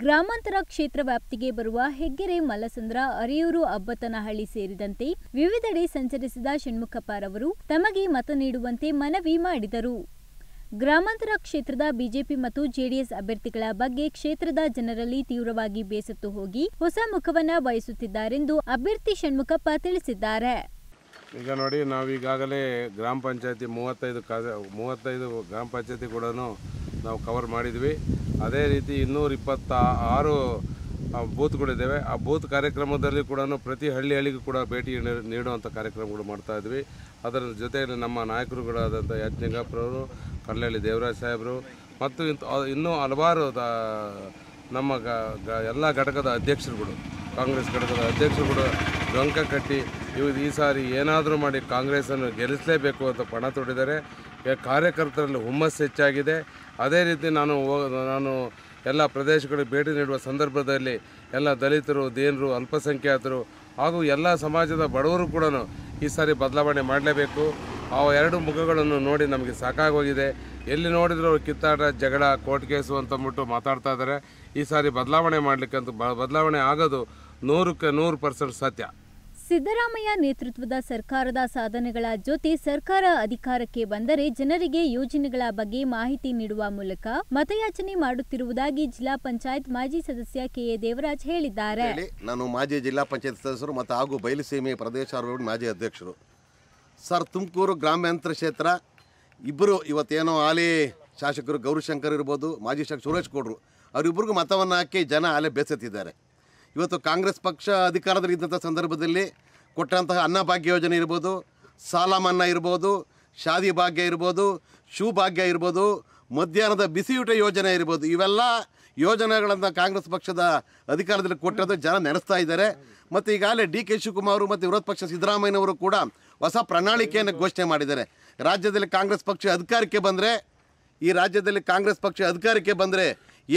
ಗ್ರಾಮಾಂತರ ಕ್ಷೇತ್ರ ವ್ಯಾಪ್ತಿಗೆ ಬರುವ ಹೆಗ್ಗೆರೆ ಮಲಸಂದ್ರ ಅರಿಯೂರು ಅಬ್ಬತನಹಳ್ಳಿ ಸೇರಿದಂತೆ ವಿವಿಧೆಡೆ ಸಂಚರಿಸಿದ ಷಣ್ಮುಖಪ್ಪರವರು ತಮಗೆ ಮತ ನೀಡುವಂತೆ ಮನವಿ ಮಾಡಿದರು ಗ್ರಾಮಾಂತರ ಕ್ಷೇತ್ರದ ಬಿಜೆಪಿ ಮತ್ತು ಜೆಡಿಎಸ್ ಅಭ್ಯರ್ಥಿಗಳ ಬಗ್ಗೆ ಕ್ಷೇತ್ರದ ಜನರಲ್ಲಿ ತೀವ್ರವಾಗಿ ಬೇಸತ್ತು ಹೋಗಿ ಹೊಸ ಮುಖವನ್ನ ಬಯಸುತ್ತಿದ್ದಾರೆಂದು ಅಭ್ಯರ್ಥಿ ಷಣ್ಮುಖಪ್ಪ ತಿಳಿಸಿದ್ದಾರೆ ಈಗ ನೋಡಿ ನಾವೀಗಾಗಲೇ ಗ್ರಾಮ ಪಂಚಾಯತಿ ಮೂವತ್ತೈದು ಮೂವತ್ತೈದು ಗ್ರಾಮ ಪಂಚಾಯತಿ ಕೂಡ ನಾವು ಕವರ್ ಮಾಡಿದ್ವಿ ಅದೇ ರೀತಿ ಇನ್ನೂರು ಇಪ್ಪತ್ತ ಆರು ಬೂತ್ಗಳಿದ್ದಾವೆ ಆ ಬೂತ್ ಕಾರ್ಯಕ್ರಮದಲ್ಲಿ ಕೂಡ ಪ್ರತಿ ಹಳ್ಳಿ ಹಳ್ಳಿಗೂ ಕೂಡ ಭೇಟಿ ನೀಡುವಂಥ ಕಾರ್ಯಕ್ರಮಗಳು ಮಾಡ್ತಾ ಇದ್ವಿ ಅದರ ಜೊತೆಯಲ್ಲಿ ನಮ್ಮ ನಾಯಕರುಗಳಾದಂಥ ಯಜ್ಞಗಪ್ಪರವರು ಕಲ್ಲಳ್ಳಿ ದೇವರಾಜ್ ಸಾಹೇಬರು ಮತ್ತು ಇನ್ನೂ ಹಲವಾರು ನಮ್ಮ ಗ ಎಲ್ಲ ಘಟಕದ ಅಧ್ಯಕ್ಷರುಗಳು ಕಾಂಗ್ರೆಸ್ ಘಟಕದ ಅಧ್ಯಕ್ಷರುಗಳು ಡೊಂಕ ಕಟ್ಟಿ ಇವ್ ಈ ಸಾರಿ ಏನಾದರೂ ಮಾಡಿ ಕಾಂಗ್ರೆಸನ್ನು ಗೆಲ್ಲಿಸಲೇಬೇಕು ಅಂತ ಪಣ ತೊಡಿದರೆ ಕಾರ್ಯಕರ್ತರಲ್ಲಿ ಹುಮ್ಮಸ್ಸು ಹೆಚ್ಚಾಗಿದೆ ಅದೇ ರೀತಿ ನಾನು ನಾನು ಎಲ್ಲ ಪ್ರದೇಶಗಳಿಗೆ ಭೇಟಿ ನೀಡುವ ಸಂದರ್ಭದಲ್ಲಿ ಎಲ್ಲ ದಲಿತರು ದೇನರು ಅಲ್ಪಸಂಖ್ಯಾತರು ಹಾಗೂ ಎಲ್ಲ ಸಮಾಜದ ಬಡವರು ಕೂಡ ಈ ಸಾರಿ ಬದಲಾವಣೆ ಮಾಡಲೇಬೇಕು ಆ ಎರಡು ಮುಖಗಳನ್ನು ನೋಡಿ ನಮಗೆ ಸಾಕಾಗೋಗಿದೆ ಎಲ್ಲಿ ನೋಡಿದ್ರು ಅವರು ಕಿತ್ತಾಟ ಜಗಳ ಕೋರ್ಟ್ ಕೇಸು ಅಂತಂದ್ಬಿಟ್ಟು ಮಾತಾಡ್ತಾ ಇದ್ದಾರೆ ಈ ಸಾರಿ ಬದಲಾವಣೆ ಮಾಡಲಿಕ್ಕಂತೂ ಬದಲಾವಣೆ ಆಗೋದು ನೂರಕ್ಕೆ ನೂರು ಪರ್ಸೆಂಟ್ ಸತ್ಯ ಸಿದ್ದರಾಮಯ್ಯ ನೇತೃತ್ವದ ಸರ್ಕಾರದ ಸಾಧನೆಗಳ ಜೊತೆ ಸರ್ಕಾರ ಅಧಿಕಾರಕ್ಕೆ ಬಂದರೆ ಜನರಿಗೆ ಯೋಜನೆಗಳ ಬಗ್ಗೆ ಮಾಹಿತಿ ನೀಡುವ ಮೂಲಕ ಮತಯಾಚನೆ ಮಾಡುತ್ತಿರುವುದಾಗಿ ಜಿಲ್ಲಾ ಪಂಚಾಯತ್ ಮಾಜಿ ಸದಸ್ಯ ಎ ದೇವರಾಜ್ ಹೇಳಿದ್ದಾರೆ ನಾನು ಮಾಜಿ ಜಿಲ್ಲಾ ಪಂಚಾಯತ್ ಸದಸ್ಯರು ಮತ್ತು ಹಾಗೂ ಬಯಲುಸೀಮೆ ಪ್ರದೇಶ ಮಾಜಿ ಅಧ್ಯಕ್ಷರು ಸರ್ ತುಮಕೂರು ಗ್ರಾಮಾಂತರ ಕ್ಷೇತ್ರ ಇಬ್ಬರು ಇವತ್ತೇನೋ ಆಲೆ ಶಾಸಕರು ಗೌರಿಶಂಕರ್ ಇರ್ಬೋದು ಮಾಜಿ ಶಾಸಕ ಸುರೇಶ್ ಕೊಡ್ರು ಅವರಿಬ್ಬರಿಗೂ ಮತವನ್ನು ಹಾಕಿ ಜನ ಆಲೆ ಬೆಸೆತ್ತಿದ್ದಾರೆ ಇವತ್ತು ಕಾಂಗ್ರೆಸ್ ಪಕ್ಷ ಅಧಿಕಾರದಲ್ಲಿ ಇದ್ದಂಥ ಸಂದರ್ಭದಲ್ಲಿ ಕೊಟ್ಟಂತಹ ಅನ್ನಭಾಗ್ಯ ಯೋಜನೆ ಇರ್ಬೋದು ಸಾಲ ಮನ್ನಾ ಇರ್ಬೋದು ಶಾದಿ ಭಾಗ್ಯ ಇರ್ಬೋದು ಶೂ ಭಾಗ್ಯ ಇರ್ಬೋದು ಮಧ್ಯಾಹ್ನದ ಬಿಸಿಯೂಟ ಯೋಜನೆ ಇರ್ಬೋದು ಇವೆಲ್ಲ ಯೋಜನೆಗಳನ್ನು ಕಾಂಗ್ರೆಸ್ ಪಕ್ಷದ ಅಧಿಕಾರದಲ್ಲಿ ಕೊಟ್ಟದ್ದು ಜನ ನಡೆಸ್ತಾ ಇದ್ದಾರೆ ಮತ್ತು ಈಗಾಗಲೇ ಡಿ ಕೆ ಶಿವಕುಮಾರ್ ಮತ್ತು ವಿರೋಧ ಪಕ್ಷ ಸಿದ್ದರಾಮಯ್ಯನವರು ಕೂಡ ಹೊಸ ಪ್ರಣಾಳಿಕೆಯನ್ನು ಘೋಷಣೆ ಮಾಡಿದ್ದಾರೆ ರಾಜ್ಯದಲ್ಲಿ ಕಾಂಗ್ರೆಸ್ ಪಕ್ಷ ಅಧಿಕಾರಕ್ಕೆ ಬಂದರೆ ಈ ರಾಜ್ಯದಲ್ಲಿ ಕಾಂಗ್ರೆಸ್ ಪಕ್ಷ ಅಧಿಕಾರಕ್ಕೆ ಬಂದರೆ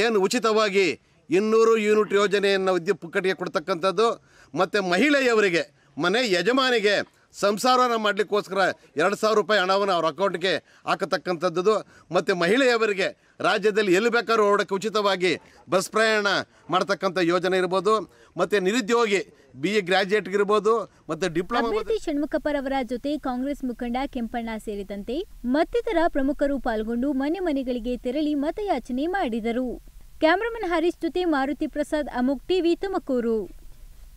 ಏನು ಉಚಿತವಾಗಿ ಇನ್ನೂರು ಯೂನಿಟ್ ಯೋಜನೆಯನ್ನು ವಿದ್ಯುತ್ ಪುಕ್ಕಟಿಗೆ ಕೊಡ್ತಕ್ಕಂಥದ್ದು ಮತ್ತು ಮಹಿಳೆಯವರಿಗೆ ಮನೆ ಯಜಮಾನಿಗೆ ಸಂಸಾರವನ್ನು ಮಾಡಲಿಕ್ಕೋಸ್ಕರ ಎರಡು ಸಾವಿರ ರೂಪಾಯಿ ಹಣವನ್ನು ಅವ್ರ ಅಕೌಂಟ್ಗೆ ಹಾಕತಕ್ಕಂಥದ್ದು ಮತ್ತು ಮಹಿಳೆಯವರಿಗೆ ರಾಜ್ಯದಲ್ಲಿ ಎಲ್ಲಿ ಬೇಕಾದ್ರೂ ಓಡಕ್ಕೆ ಉಚಿತವಾಗಿ ಬಸ್ ಪ್ರಯಾಣ ಮಾಡ್ತಕ್ಕಂಥ ಯೋಜನೆ ಇರ್ಬೋದು ಮತ್ತು ನಿರುದ್ಯೋಗಿ ಬಿ ಎ ಗ್ರಾಜ್ಯುಯೇಟ್ಗಿರ್ಬೋದು ಮತ್ತು ಡಿಪ್ಲೊಮಾ ಷಣ್ಮುಖಪ್ಪರವರ ಜೊತೆ ಕಾಂಗ್ರೆಸ್ ಮುಖಂಡ ಕೆಂಪಣ್ಣ ಸೇರಿದಂತೆ ಮತ್ತಿತರ ಪ್ರಮುಖರು ಪಾಲ್ಗೊಂಡು ಮನೆ ಮನೆಗಳಿಗೆ ತೆರಳಿ ಮತಯಾಚನೆ ಮಾಡಿದರು ಕ್ಯಾಮರಾಮನ್ ಹರೀಶ್ ಜೊತೆ ಮಾರುತಿ ಪ್ರಸಾದ್ ಅಮುಕ್ ಟಿವಿ ತುಮಕೂರು